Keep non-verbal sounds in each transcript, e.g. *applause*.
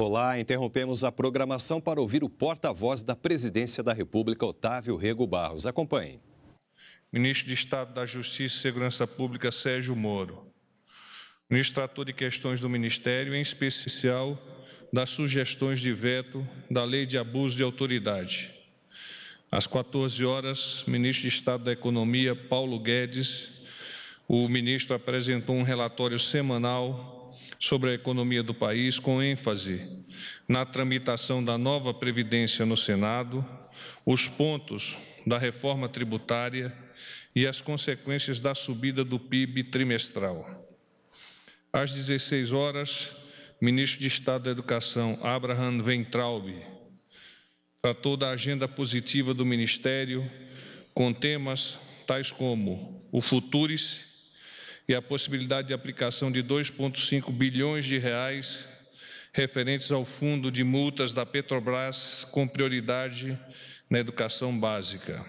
Olá, interrompemos a programação para ouvir o porta-voz da Presidência da República, Otávio Rego Barros. Acompanhe. Ministro de Estado da Justiça e Segurança Pública, Sérgio Moro. Ministro tratou de questões do Ministério, em especial das sugestões de veto da Lei de Abuso de Autoridade. Às 14 horas, ministro de Estado da Economia, Paulo Guedes, o ministro apresentou um relatório semanal sobre a economia do país, com ênfase na tramitação da nova Previdência no Senado, os pontos da reforma tributária e as consequências da subida do PIB trimestral. Às 16 horas, ministro de Estado da Educação, Abraham Weintraub, tratou da agenda positiva do Ministério com temas tais como o Futuris e a possibilidade de aplicação de 2,5 bilhões de reais referentes ao fundo de multas da Petrobras com prioridade na educação básica.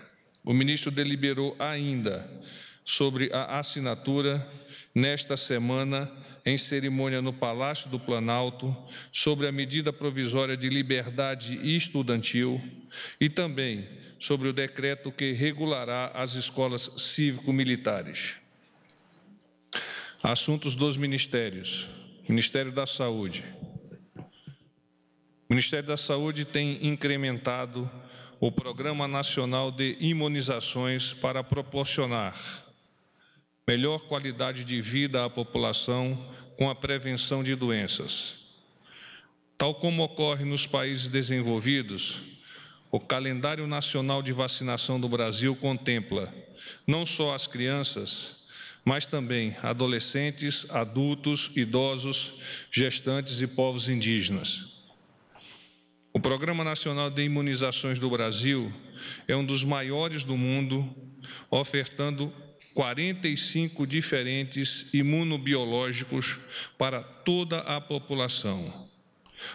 O ministro deliberou ainda sobre a assinatura nesta semana em cerimônia no Palácio do Planalto sobre a medida provisória de liberdade estudantil e também sobre o decreto que regulará as escolas cívico-militares. Assuntos dos ministérios. Ministério da Saúde. O Ministério da Saúde tem incrementado o Programa Nacional de Imunizações para proporcionar melhor qualidade de vida à população com a prevenção de doenças. Tal como ocorre nos países desenvolvidos, o calendário nacional de vacinação do Brasil contempla não só as crianças, mas também adolescentes, adultos, idosos, gestantes e povos indígenas. O Programa Nacional de Imunizações do Brasil é um dos maiores do mundo, ofertando 45 diferentes imunobiológicos para toda a população.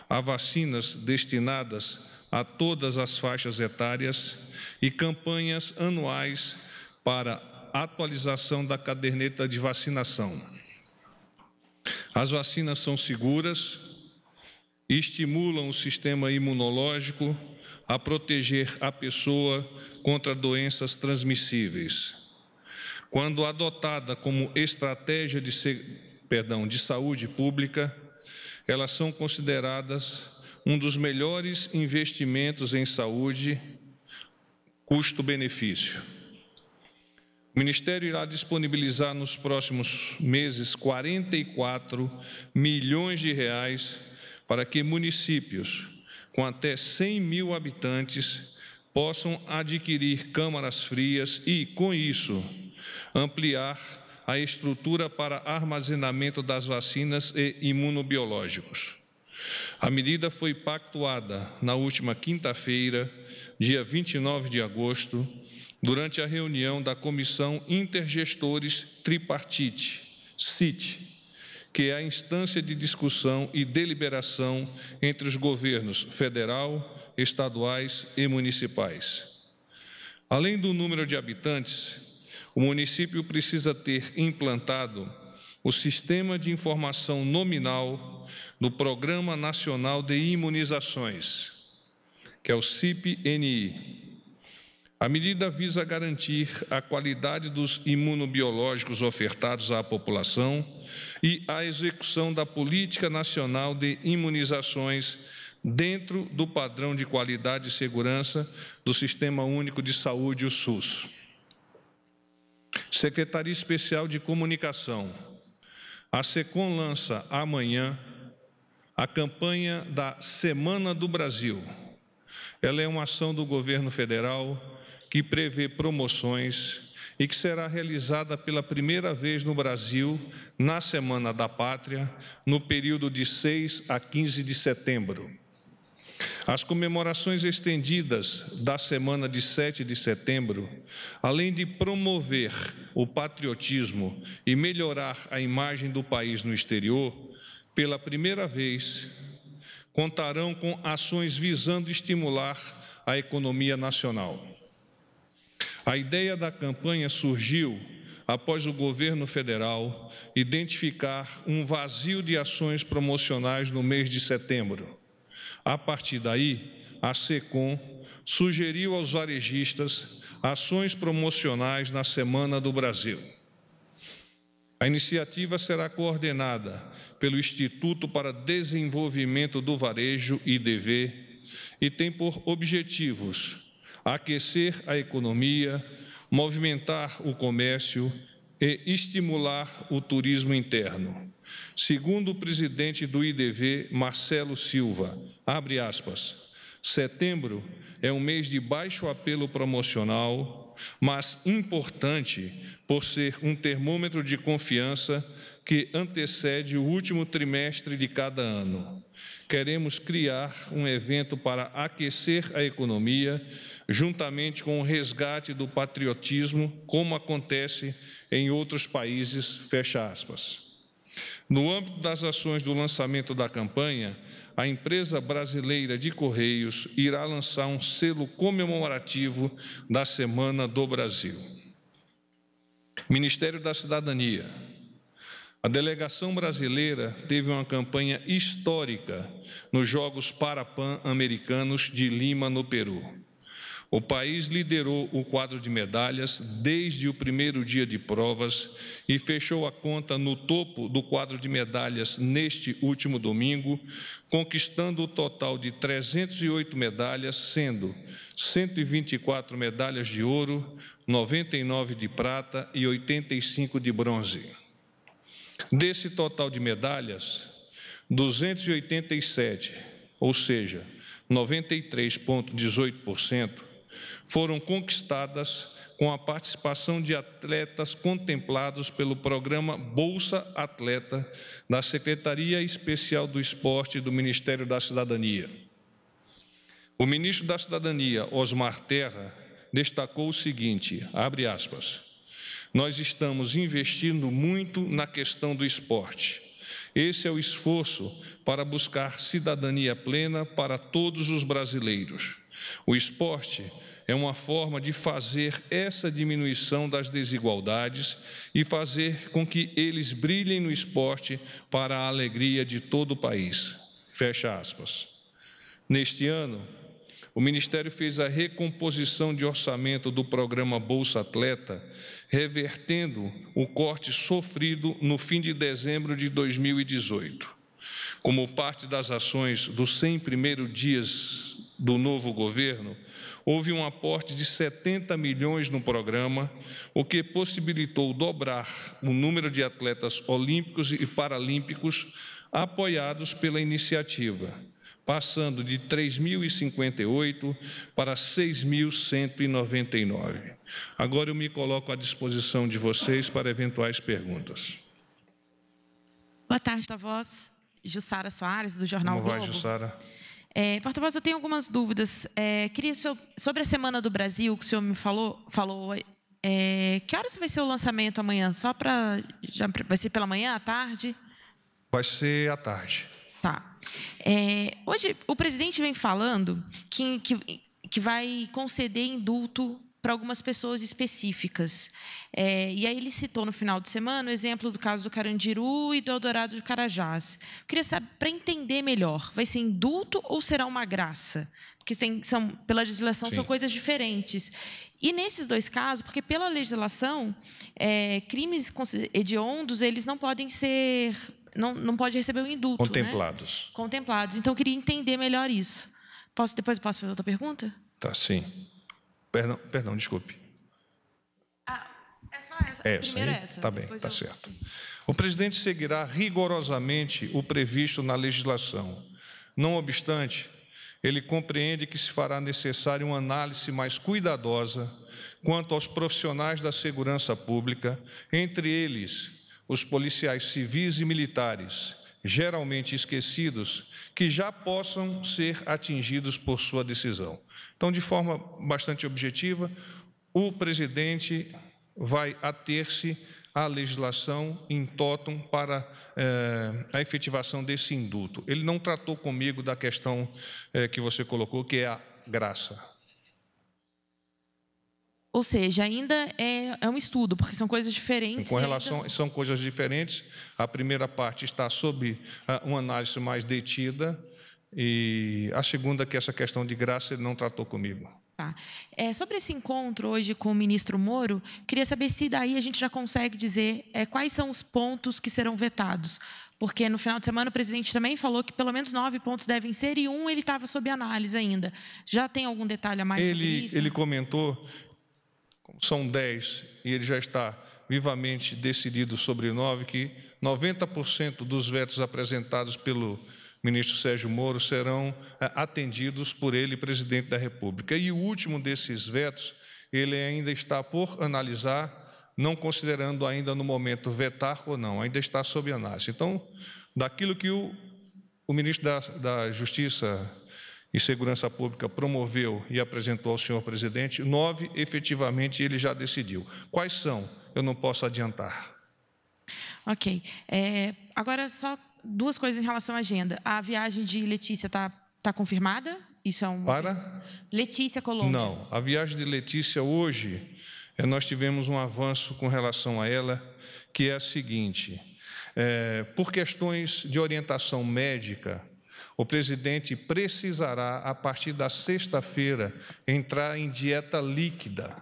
Há vacinas destinadas a todas as faixas etárias e campanhas anuais para atualização da caderneta de vacinação. As vacinas são seguras e estimulam o sistema imunológico a proteger a pessoa contra doenças transmissíveis. Quando adotada como estratégia de, perdão, de saúde pública, elas são consideradas um dos melhores investimentos em saúde custo-benefício. O Ministério irá disponibilizar nos próximos meses 44 milhões de reais para que municípios com até 100 mil habitantes possam adquirir câmaras frias e, com isso, ampliar a estrutura para armazenamento das vacinas e imunobiológicos. A medida foi pactuada na última quinta-feira, dia 29 de agosto, durante a reunião da Comissão Intergestores Tripartite, CIT, que é a instância de discussão e deliberação entre os governos federal, estaduais e municipais. Além do número de habitantes, o município precisa ter implantado o Sistema de Informação Nominal do Programa Nacional de Imunizações, que é o CIPNI, a medida visa garantir a qualidade dos imunobiológicos ofertados à população e a execução da política nacional de imunizações dentro do padrão de qualidade e segurança do Sistema Único de Saúde, o SUS. Secretaria Especial de Comunicação. A SECOM lança amanhã a campanha da Semana do Brasil. Ela é uma ação do governo federal que prevê promoções e que será realizada pela primeira vez no Brasil na Semana da Pátria, no período de 6 a 15 de setembro. As comemorações estendidas da semana de 7 de setembro, além de promover o patriotismo e melhorar a imagem do país no exterior, pela primeira vez contarão com ações visando estimular a economia nacional. A ideia da campanha surgiu após o governo federal identificar um vazio de ações promocionais no mês de setembro. A partir daí, a SECOM sugeriu aos varejistas ações promocionais na Semana do Brasil. A iniciativa será coordenada pelo Instituto para Desenvolvimento do Varejo, IDV, e tem por objetivos aquecer a economia, movimentar o comércio e estimular o turismo interno. Segundo o presidente do IDV, Marcelo Silva, abre aspas, setembro é um mês de baixo apelo promocional, mas importante por ser um termômetro de confiança que antecede o último trimestre de cada ano queremos criar um evento para aquecer a economia, juntamente com o resgate do patriotismo, como acontece em outros países, fecha aspas. No âmbito das ações do lançamento da campanha, a empresa brasileira de Correios irá lançar um selo comemorativo da Semana do Brasil. Ministério da Cidadania, a delegação brasileira teve uma campanha histórica nos Jogos Parapan-Americanos de Lima, no Peru. O país liderou o quadro de medalhas desde o primeiro dia de provas e fechou a conta no topo do quadro de medalhas neste último domingo, conquistando o total de 308 medalhas, sendo 124 medalhas de ouro, 99 de prata e 85 de bronze. Desse total de medalhas, 287, ou seja, 93,18%, foram conquistadas com a participação de atletas contemplados pelo programa Bolsa Atleta da Secretaria Especial do Esporte do Ministério da Cidadania. O ministro da Cidadania, Osmar Terra, destacou o seguinte, abre aspas, nós estamos investindo muito na questão do esporte. Esse é o esforço para buscar cidadania plena para todos os brasileiros. O esporte é uma forma de fazer essa diminuição das desigualdades e fazer com que eles brilhem no esporte para a alegria de todo o país. Fecha aspas. Neste ano, o Ministério fez a recomposição de orçamento do programa Bolsa Atleta, revertendo o corte sofrido no fim de dezembro de 2018. Como parte das ações dos 100 primeiros dias do novo governo, houve um aporte de 70 milhões no programa, o que possibilitou dobrar o número de atletas olímpicos e paralímpicos apoiados pela iniciativa passando de 3.058 para 6.199. Agora eu me coloco à disposição de vocês para eventuais perguntas. Boa tarde, porta-voz. Jussara Soares, do Jornal Como Globo. Boa Jussara? É, porta-voz, eu tenho algumas dúvidas. É, queria sobre a Semana do Brasil, que o senhor me falou, falou é, que horas vai ser o lançamento amanhã? Só para. Vai ser pela manhã, à tarde? Vai ser à tarde. Tá. É, hoje, o presidente vem falando que, que, que vai conceder indulto para algumas pessoas específicas. É, e aí ele citou no final de semana o exemplo do caso do Carandiru e do Eldorado de Carajás. Eu queria saber, para entender melhor, vai ser indulto ou será uma graça? Porque tem, são, pela legislação Sim. são coisas diferentes. E nesses dois casos, porque pela legislação, é, crimes hediondos eles não podem ser não, não pode receber o indulto. Né? Contemplados. Né? Contemplados. Então, eu queria entender melhor isso. Posso, depois posso fazer outra pergunta? Tá, sim. Perdão, perdão desculpe. Ah, é só essa. essa é, Primeiro aí, é essa. Tá bem, tá eu... certo. O presidente seguirá rigorosamente o previsto na legislação. Não obstante, ele compreende que se fará necessária uma análise mais cuidadosa quanto aos profissionais da segurança pública, entre eles os policiais civis e militares, geralmente esquecidos, que já possam ser atingidos por sua decisão. Então, de forma bastante objetiva, o presidente vai ater-se à legislação em totum para eh, a efetivação desse induto. Ele não tratou comigo da questão eh, que você colocou, que é a graça. Ou seja, ainda é, é um estudo, porque são coisas diferentes. Com relação, ainda... são coisas diferentes. A primeira parte está sob ah, uma análise mais detida e a segunda que é essa questão de graça ele não tratou comigo. Tá. É, sobre esse encontro hoje com o ministro Moro, queria saber se daí a gente já consegue dizer é, quais são os pontos que serão vetados. Porque no final de semana o presidente também falou que pelo menos nove pontos devem ser e um ele estava sob análise ainda. Já tem algum detalhe a mais ele, sobre isso? Ele comentou são dez e ele já está vivamente decidido sobre nove, que 90% dos vetos apresentados pelo ministro Sérgio Moro serão eh, atendidos por ele, presidente da República. E o último desses vetos, ele ainda está por analisar, não considerando ainda no momento vetar ou não, ainda está sob análise. Então, daquilo que o, o ministro da, da Justiça, e Segurança Pública promoveu e apresentou ao senhor presidente, nove efetivamente ele já decidiu. Quais são? Eu não posso adiantar. Ok. É, agora, só duas coisas em relação à agenda. A viagem de Letícia está tá confirmada? Isso é um. Para? Letícia Colombo. Não. A viagem de Letícia hoje, é, nós tivemos um avanço com relação a ela, que é a seguinte: é, por questões de orientação médica, o presidente precisará, a partir da sexta-feira, entrar em dieta líquida.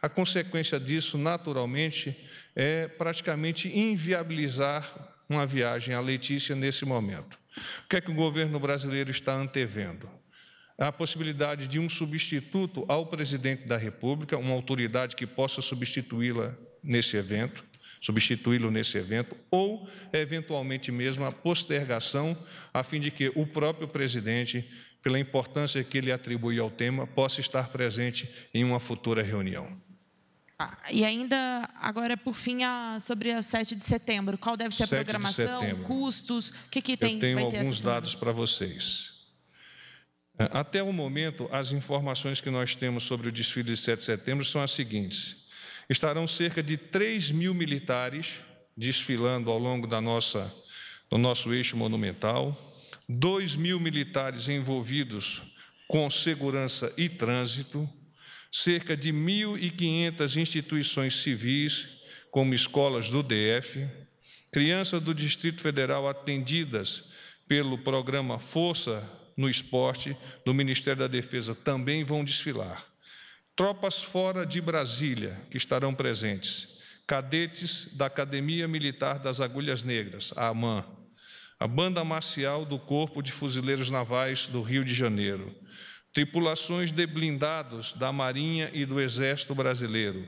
A consequência disso, naturalmente, é praticamente inviabilizar uma viagem à Letícia nesse momento. O que é que o governo brasileiro está antevendo? A possibilidade de um substituto ao presidente da República, uma autoridade que possa substituí-la nesse evento substituí-lo nesse evento, ou eventualmente mesmo a postergação, a fim de que o próprio presidente, pela importância que ele atribui ao tema, possa estar presente em uma futura reunião. Ah, e ainda, agora por fim, a, sobre o 7 de setembro, qual deve ser a programação, custos, o que, que tem? Eu tenho alguns dados para vocês. É, até o momento, as informações que nós temos sobre o desfile de 7 de setembro são as seguintes estarão cerca de 3 mil militares desfilando ao longo da nossa, do nosso eixo monumental, 2 mil militares envolvidos com segurança e trânsito, cerca de 1.500 instituições civis, como escolas do DF, crianças do Distrito Federal atendidas pelo programa Força no Esporte do Ministério da Defesa também vão desfilar tropas fora de Brasília que estarão presentes, cadetes da Academia Militar das Agulhas Negras, a AMAN, a Banda Marcial do Corpo de Fuzileiros Navais do Rio de Janeiro, tripulações de blindados da Marinha e do Exército Brasileiro,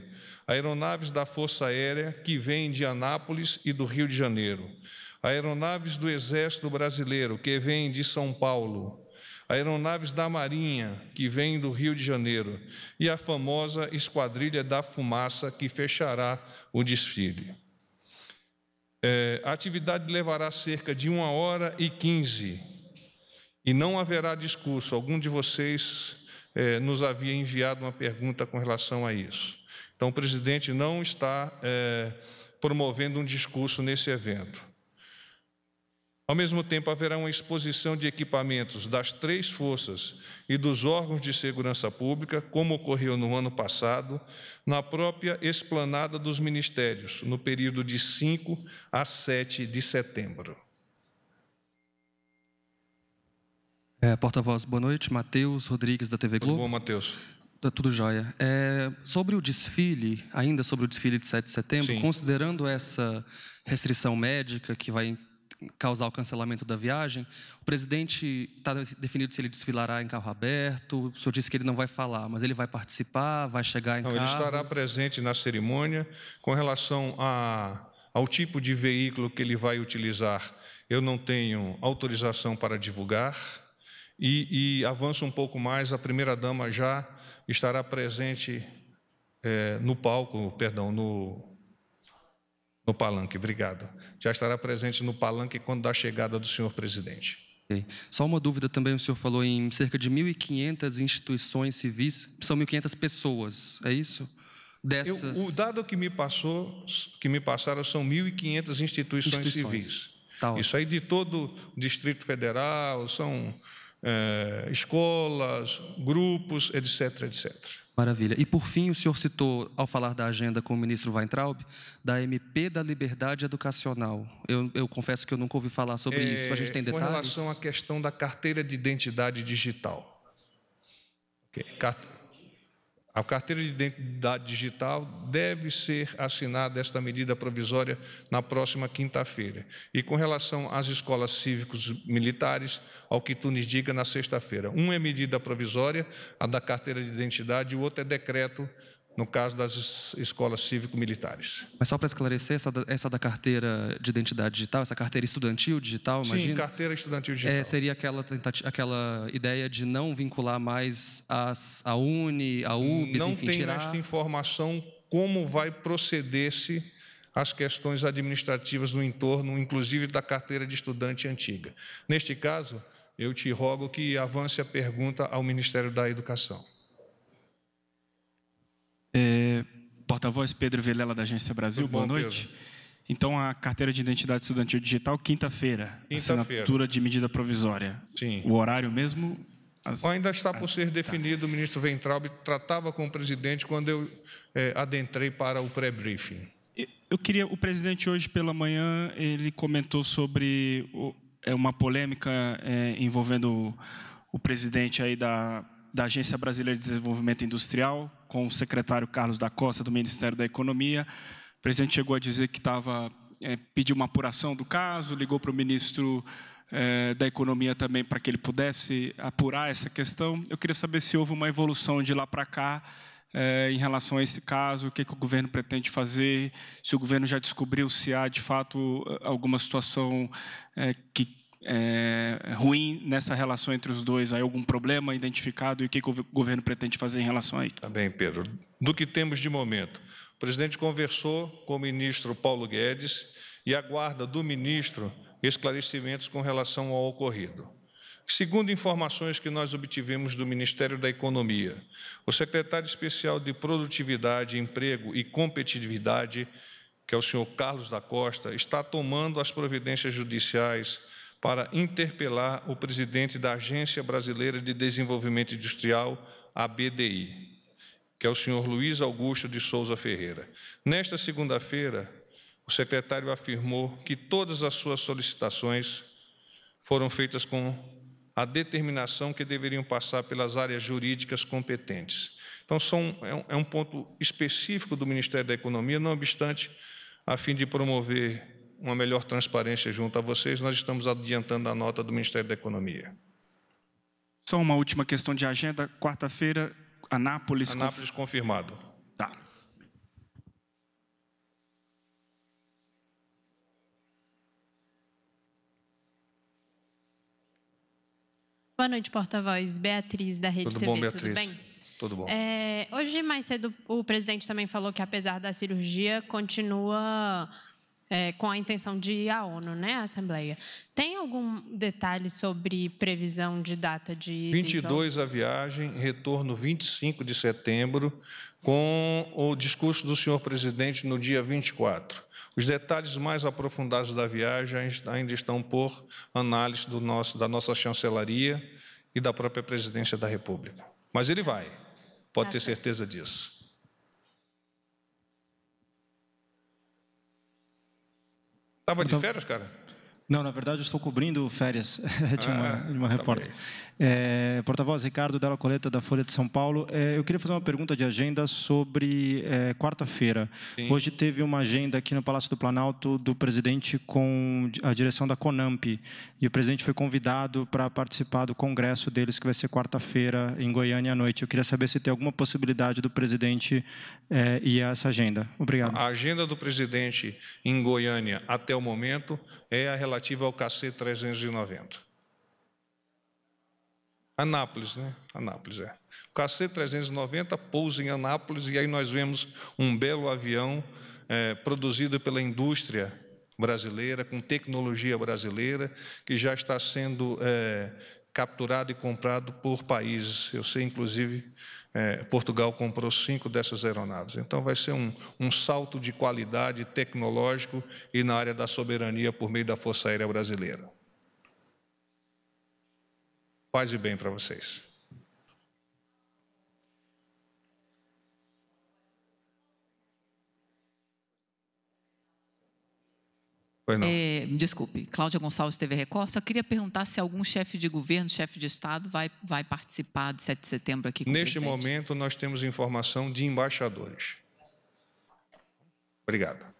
aeronaves da Força Aérea que vêm de Anápolis e do Rio de Janeiro, aeronaves do Exército Brasileiro que vêm de São Paulo, aeronaves da Marinha, que vem do Rio de Janeiro, e a famosa Esquadrilha da Fumaça, que fechará o desfile. É, a atividade levará cerca de uma hora e quinze, e não haverá discurso. Algum de vocês é, nos havia enviado uma pergunta com relação a isso. Então, o presidente não está é, promovendo um discurso nesse evento. Ao mesmo tempo, haverá uma exposição de equipamentos das três forças e dos órgãos de segurança pública, como ocorreu no ano passado, na própria esplanada dos ministérios, no período de 5 a 7 de setembro. É, Porta-voz, boa noite. Matheus Rodrigues, da TV Globo. Tudo bom, Matheus? Tá tudo jóia. É, sobre o desfile, ainda sobre o desfile de 7 de setembro, Sim. considerando essa restrição médica que vai causar o cancelamento da viagem. O presidente está definido se ele desfilará em carro aberto. O senhor disse que ele não vai falar, mas ele vai participar, vai chegar em não, carro. Ele estará presente na cerimônia. Com relação a, ao tipo de veículo que ele vai utilizar, eu não tenho autorização para divulgar. E, e avanço um pouco mais, a primeira-dama já estará presente é, no palco, perdão, no, no palanque, obrigado. Já estará presente no palanque quando da chegada do senhor presidente. Só uma dúvida também, o senhor falou em cerca de 1.500 instituições civis, são 1.500 pessoas, é isso? Dessas... Eu, o dado que me, passou, que me passaram são 1.500 instituições, instituições civis. Tá isso aí de todo o Distrito Federal, são eh, escolas, grupos, etc, etc. Maravilha. E por fim, o senhor citou, ao falar da agenda com o ministro Weintraub, da MP da Liberdade Educacional. Eu, eu confesso que eu nunca ouvi falar sobre é, isso. A gente tem detalhes? Com relação à questão da carteira de identidade digital. Okay. Carte a carteira de identidade digital deve ser assinada esta medida provisória na próxima quinta-feira. E com relação às escolas cívicos militares, ao que Tunes diga na sexta-feira. Um é medida provisória, a da carteira de identidade, e o outro é decreto no caso das escolas cívico-militares. Mas só para esclarecer, essa da, essa da, carteira de identidade digital, essa carteira estudantil digital, Sim, carteira estudantil digital. É, seria aquela, aquela ideia de não vincular mais as, a UNE, a UBS, não enfim, Não tem tirar... informação como vai proceder-se as questões administrativas no entorno, inclusive da carteira de estudante antiga. Neste caso, eu te rogo que avance a pergunta ao Ministério da Educação. É, Porta-voz Pedro Velela da Agência Brasil, boa noite. Pedro. Então, a carteira de identidade estudantil digital, quinta-feira. Quinta assinatura de medida provisória. Sim. O horário mesmo? As... Ainda está é, por ser tá. definido. O ministro Ventralb tratava com o presidente quando eu é, adentrei para o pré-briefing. Eu queria. O presidente, hoje pela manhã, ele comentou sobre o, é, uma polêmica é, envolvendo o, o presidente aí da, da Agência Brasileira de Desenvolvimento Industrial, com o secretário Carlos da Costa, do Ministério da Economia. O presidente chegou a dizer que estava é, pediu uma apuração do caso, ligou para o ministro é, da Economia também para que ele pudesse apurar essa questão. Eu queria saber se houve uma evolução de lá para cá é, em relação a esse caso, o que, que, o governo pretende fazer, se o governo já descobriu se há de fato alguma situação é, que é, ruim nessa relação entre os dois? Há algum problema identificado e o que, que o governo pretende fazer em relação a isso? Tá bem, Pedro. Do que temos de momento? O presidente conversou com o ministro Paulo Guedes e aguarda do ministro esclarecimentos com relação ao ocorrido. Segundo informações que nós obtivemos do Ministério da Economia, o secretário especial de Produtividade, Emprego e Competitividade, que é o senhor Carlos da Costa, está tomando as providências judiciais para interpelar o presidente da Agência Brasileira de Desenvolvimento Industrial, a BDI, que é o senhor Luiz Augusto de Souza Ferreira. Nesta segunda-feira, o secretário afirmou que todas as suas solicitações foram feitas com a determinação que deveriam passar pelas áreas jurídicas competentes. Então, são, é um é ponto específico do Ministério da Economia, não obstante, a fim de promover uma melhor transparência junto a vocês, nós estamos adiantando a nota do Ministério da Economia. Só uma última questão de agenda. Quarta-feira, Anápolis... Anápolis conf... confirmado. Tá. Boa noite, porta-voz. Beatriz, da Rede Tudo TV. Bom, Beatriz? Tudo bem, Tudo bom. É, hoje, mais cedo, o presidente também falou que, apesar da cirurgia, continua é, com a intenção de ir à ONU, né, à Assembleia. Tem algum detalhe sobre previsão de data de. 22 de a viagem, retorno 25 de setembro, com o discurso do senhor presidente no dia 24. Os detalhes mais aprofundados da viagem ainda estão por análise do nosso, da nossa chancelaria e da própria presidência da República. Mas ele vai, pode tá ter certeza disso. Tava de então férias, cara? Não, na verdade, eu estou cobrindo férias *laughs* de uma, ah, de uma tá repórter. é, Porta-voz Ricardo Della Coleta, da Folha de São Paulo. É, eu queria fazer uma pergunta de agenda sobre é, quarta-feira. Hoje teve uma agenda aqui no Palácio do Planalto do presidente com a direção da Conamp. E o presidente foi convidado para participar do congresso deles, que vai ser quarta-feira, em Goiânia à noite. Eu queria saber se tem alguma possibilidade do presidente é, ir a essa agenda. Obrigado. A agenda do presidente em Goiânia, até o momento, é a relação relativa ao KC-390. Anápolis, né? Anápolis, é. O KC-390 pousa em Anápolis e aí nós vemos um belo avião é, produzido pela indústria brasileira, com tecnologia brasileira, que já está sendo é, capturado e comprado por países. Eu sei, inclusive, é, Portugal comprou cinco dessas aeronaves. Então, vai ser um, um salto de qualidade tecnológico e na área da soberania por meio da Força Aérea Brasileira. Paz e bem para vocês. É, desculpe, Cláudia Gonçalves teve Record. Só queria perguntar se algum chefe de governo, chefe de Estado, vai, vai participar de 7 de setembro aqui. Neste momento, nós temos informação de embaixadores. Obrigado.